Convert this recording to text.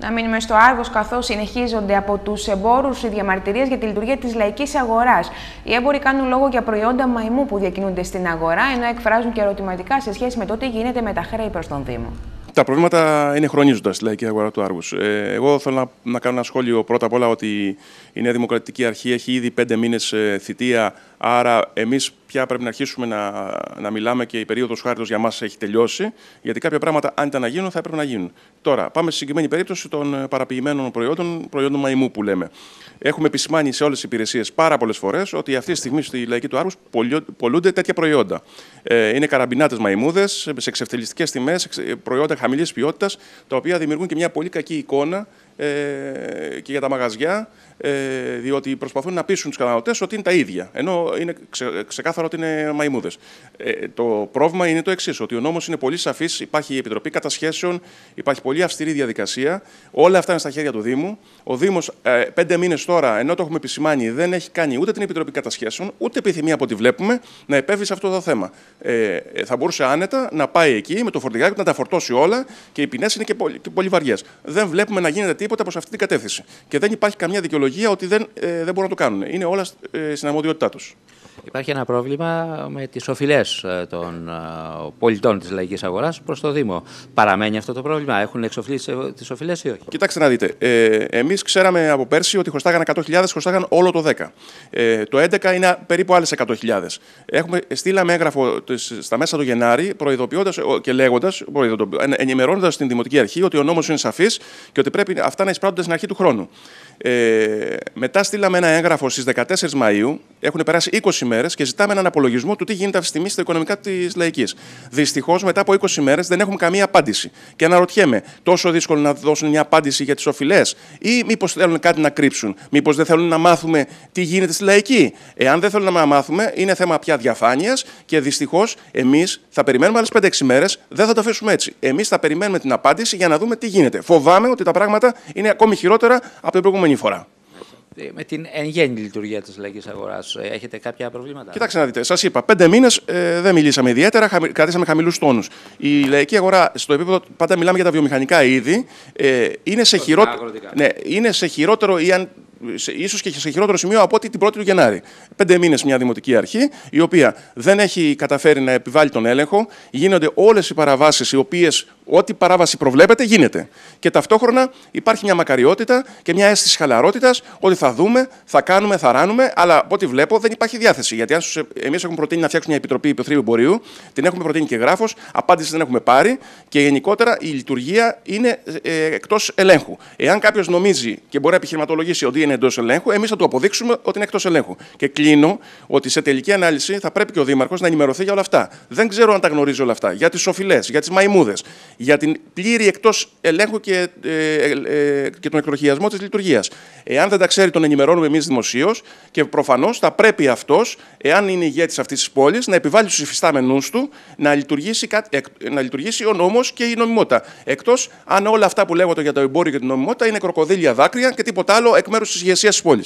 Να μείνουμε στο Άργος, καθώς συνεχίζονται από τους εμπόρους οι διαμαρτυρίες για τη λειτουργία της λαϊκής αγοράς. Οι έμποροι κάνουν λόγο για προϊόντα μαϊμού που διακινούνται στην αγορά, ενώ εκφράζουν και ερωτηματικά σε σχέση με το τι γίνεται με τα χρέη προς τον Δήμο τα προβλήματα είναι χρονίζοντας στη λαϊκή αγορά του Άργου. Ε, εγώ θέλω να, να κάνω ένα σχόλιο πρώτα απ' όλα ότι η Νέα Δημοκρατική Αρχή έχει ήδη πέντε μήνες ε, θητεία. Άρα, εμείς πια πρέπει να αρχίσουμε να, να μιλάμε και η περίοδος χάριτος για μας έχει τελειώσει. Γιατί κάποια πράγματα, αν ήταν να γίνουν, θα έπρεπε να γίνουν. Τώρα, πάμε στη συγκεκριμένη περίπτωση των ε, παραποιημένων προϊόντων, προϊόντων μαϊμού που λέμε. Έχουμε επισημάνει σε όλες τις υπηρεσίες πάρα πολλές φορές ότι αυτή τη στιγμή στη λαϊκή του Άρου πολλούνται τέτοια προϊόντα. Ε, είναι καραμπινάτες μαϊμούδες σε εξευτελιστικές τιμές, προϊόντα χαμηλής ποιότητας, τα οποία δημιουργούν και μια πολύ κακή εικόνα ε, και για τα μαγαζιά, ε, διότι προσπαθούν να πείσουν τους καταναλωτές ότι είναι τα ίδια. Ενώ είναι ξεκάθαρο ότι είναι μαϊμούδες. Ε, το πρόβλημα είναι το εξής, ότι ο νόμος είναι πολύ σαφής υπάρχει η Επιτροπή Κατασχέσεων, υπάρχει πολύ αυστηρή διαδικασία. Όλα αυτά είναι στα χέρια του Δήμου. Ο Δήμος πέντε μήνες τώρα, ενώ το έχουμε επισημάνει, δεν έχει κάνει ούτε την Επιτροπή Κατασχέσεων, ούτε επιθυμία από ό,τι βλέπουμε να επέβει σε αυτό το θέμα. Ε, θα μπορούσε άνετα να πάει εκεί με το φορτηγάκι να τα φορτώσει όλα και οι ποινές είναι και πολύ, πολύ βαριές. Δεν βλέπουμε να γίνεται οτιδήποτε προ αυτή την κατεύθυνση. Και δεν υπάρχει καμία δικαιολογία ότι δεν, ε, δεν μπορούν να το κάνουν. Είναι όλα ε, στην αρμοδιότητά τους. Υπάρχει ένα πρόβλημα με τις οφειλές ε, των ε, πολιτών της λαϊκής αγοράς προς το Δήμο. Παραμένει αυτό το πρόβλημα, έχουν εξοφλήσει ε, τις οφειλές ή όχι. Κοιτάξτε να δείτε, ε, εμείς ξέραμε από πέρσι ότι χρωστάγαν 100.000, χρωστάγαν όλο το 10. Ε, το 11 είναι περίπου άλλες 100.000. Έχουμε, στείλαμε έγγραφο στα μέσα του Γενάρη προειδοποιώντας και λέγοντας, ενημερώνοντας την Δημοτική Αρχή ότι ο νόμος είναι σαφής και ότι πρέπει αυτά να εισπράττονται στην αρχή του χρόνου. Ε, μετά στείλαμε ένα έγγραφο στις 14 Μαΐου, έχουν περάσει 20 ημέρε και ζητάμε έναν απολογισμό του τι γίνεται αυτή τη στιγμή στα οικονομικά της λαϊκής. Δυστυχώς, μετά από 20 ημέρε δεν έχουμε καμία απάντηση. Και αναρωτιέμαι, τόσο δύσκολο να δώσουν μια απάντηση για τις οφειλές, ή μήπως θέλουν κάτι να κρύψουν, μήπως δεν θέλουν να μάθουμε τι γίνεται στη λαϊκή. Εάν δεν θέλουν να μάθουμε, είναι θέμα πια διαφάνειας και δυστυχώς εμείς θα περιμένουμε άλλες 5-6 μέρες, δεν θα το αφήσουμε έτσι. Εμείς θα περιμένουμε την απάντηση για να δούμε τι γίνεται. Φοβάμαι ότι τα πράγματα είναι ακόμη χειρότερα από την προηγούμενη φορά. Ε, με την εν γέννη λειτουργία της λαϊκής αγοράς. Ε, έχετε κάποια προβλήματα. Κοιτάξτε να δείτε. Σας είπα, πέντε μήνες ε, δεν μιλήσαμε ιδιαίτερα, χαμη, κρατήσαμε χαμηλούς τόνους. Η λαϊκή αγορά, στο επίπεδο, πάντα μιλάμε για τα βιομηχανικά είδη, ε, είναι, σε ναι, είναι σε χειρότερο ή ίσως και σε χειρότερο σημείο από ότι την 1η του Γενάρη. Πέντε μήνες μια δημοτική αρχή, η οποία δεν έχει καταφέρει να επιβάλλει τον έλεγχο. Γίνονται όλες οι παραβάσεις οι οποίες Ό,τι παράβαση προβλέπεται γίνεται. Και ταυτόχρονα υπάρχει μια μακαριότητα και μια αίσθηση χαλαρότητας ότι θα δούμε, θα κάνουμε, θα ράνουμε, αλλά από ό,τι βλέπω δεν υπάρχει διάθεση. Γιατί αν εμείς έχουμε προτείνει να φτιάξουμε μια επιτροπή υποθρίου εμπορίου, την έχουμε προτείνει και γράφος, απάντηση δεν έχουμε πάρει και γενικότερα η λειτουργία είναι ε, ε εκτός ελέγχου. Εάν κάποιος νομίζει και μπορεί να επιχειρηματολογήσει ότι είναι εντός ελέγχου, εμείς θα του αποδείξουμε ότι είναι εκτός ελέγχου. Και κλείνω ότι σε τελική ανάλυση θα πρέπει και ο Δήμαρχος να ενημερωθεί για όλα αυτά. Δεν ξέρω αν τα γνωρίζει όλα αυτά. Για τις οφειλές, για τις μαϊμούδες, για την πλήρη εκτός ελέγχου και, ε, ε, ε τον εκτροχιασμό της λειτουργίας. Εάν δεν τα ξέρει, τον ενημερώνουμε εμείς δημοσίως και προφανώς θα πρέπει αυτός, εάν είναι ηγέτης αυτής της πόλης, να επιβάλλει στους υφιστάμενου του να λειτουργήσει, να λειτουργήσει ο νόμος και η νομιμότητα. Εκτός αν όλα αυτά που λέγονται για το εμπόριο και την νομιμότητα είναι κροκοδίλια δάκρυα και τίποτα άλλο εκ μέρους της ηγεσίας της πόλης.